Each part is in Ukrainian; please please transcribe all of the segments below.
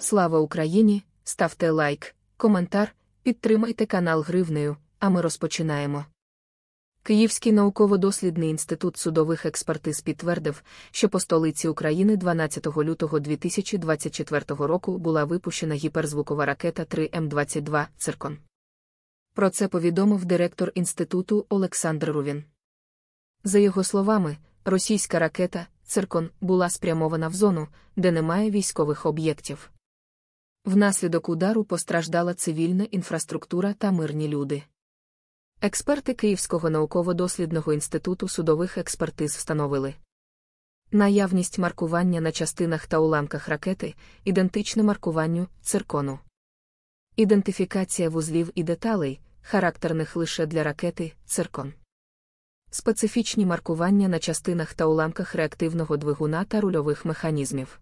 Слава Україні! Ставте лайк, коментар, підтримайте канал Гривнею, а ми розпочинаємо. Київський науково-дослідний інститут судових експертиз підтвердив, що по столиці України 12 лютого 2024 року була випущена гіперзвукова ракета 3М22 Циркон. Про це повідомив директор інституту Олександр Рувін. За його словами, російська ракета Циркон була спрямована в зону, де немає військових об'єктів. Внаслідок удару постраждала цивільна інфраструктура та мирні люди. Експерти Київського науково-дослідного інституту судових експертиз встановили наявність маркування на частинах та уламках ракети, ідентичне маркуванню циркону. Ідентифікація вузлів і деталей, характерних лише для ракети циркон. Специфічні маркування на частинах та уламках реактивного двигуна та рульових механізмів.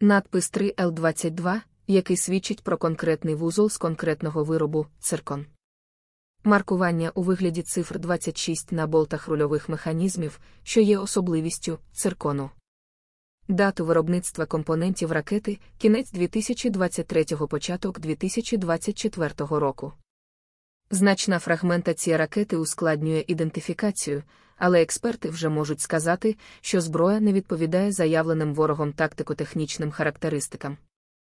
Надпис 3 Л 22 який свідчить про конкретний вузол з конкретного виробу циркон. Маркування у вигляді цифр 26 на болтах рульових механізмів, що є особливістю циркону. Дату виробництва компонентів ракети кінець 2023 початок 2024 року. Значна фрагментація ракети ускладнює ідентифікацію, але експерти вже можуть сказати, що зброя не відповідає заявленим ворогом тактико-технічним характеристикам.